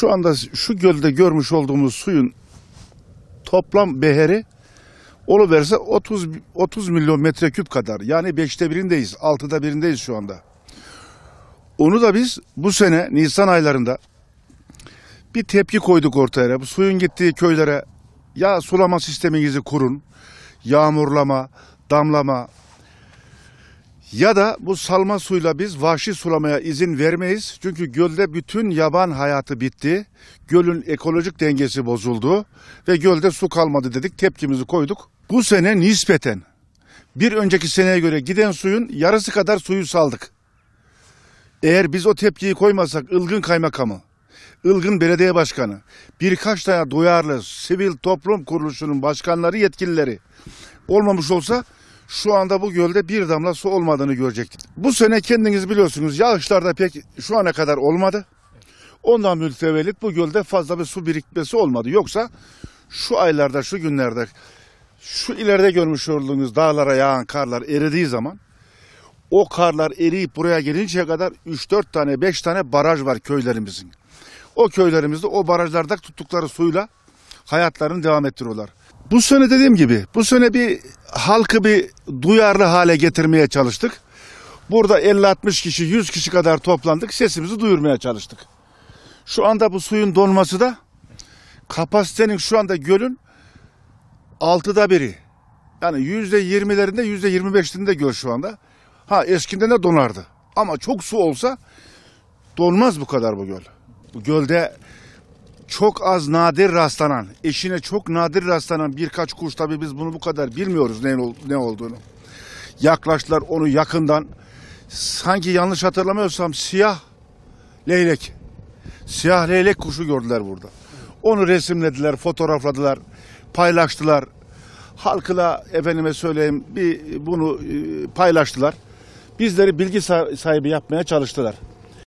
şu anda şu gölde görmüş olduğumuz suyun toplam beheri oluverse 30 30 milyon metreküp kadar. Yani 5'te birindeyiz, 6'da birindeyiz şu anda. Onu da biz bu sene Nisan aylarında bir tepki koyduk ortaya. Bu suyun gittiği köylere ya sulama sisteminizi kurun, yağmurlama, damlama, ya da bu salma suyla biz vahşi sulamaya izin vermeyiz. Çünkü gölde bütün yaban hayatı bitti. Gölün ekolojik dengesi bozuldu ve gölde su kalmadı dedik. Tepkimizi koyduk. Bu sene nispeten bir önceki seneye göre giden suyun yarısı kadar suyu saldık. Eğer biz o tepkiyi koymasak ılgın kaymakamı, ılgın belediye başkanı, birkaç tane duyarlı sivil toplum kuruluşunun başkanları, yetkilileri olmamış olsa şu anda bu gölde bir damla su olmadığını görecektik. Bu sene kendiniz biliyorsunuz yağışlarda pek şu ana kadar olmadı. Ondan mütevellit bu gölde fazla bir su birikmesi olmadı. Yoksa şu aylarda, şu günlerde, şu ileride görmüş olduğunuz dağlara yağan karlar eridiği zaman o karlar eriyip buraya gelinceye kadar 3-4 tane 5 tane baraj var köylerimizin. O köylerimizde o barajlarda tuttukları suyla hayatlarını devam ettiriyorlar. Bu sene dediğim gibi bu sene bir halkı bir duyarlı hale getirmeye çalıştık. Burada 50-60 kişi 100 kişi kadar toplandık sesimizi duyurmaya çalıştık. Şu anda bu suyun donması da kapasitenin şu anda gölün altıda biri. Yani yüzde yirmilerinde yüzde yirmi göl şu anda. Ha eskinde de donardı. Ama çok su olsa donmaz bu kadar bu göl. Bu gölde çok az nadir rastlanan, eşine çok nadir rastlanan birkaç kuş tabi biz bunu bu kadar bilmiyoruz ne, ne olduğunu. Yaklaştılar onu yakından. Sanki yanlış hatırlamıyorsam siyah leylek. Siyah leylek kuşu gördüler burada. Onu resimlediler, fotoğrafladılar, paylaştılar. Halkla efendime söyleyeyim bir bunu e, paylaştılar. Bizleri bilgi sahibi yapmaya çalıştılar.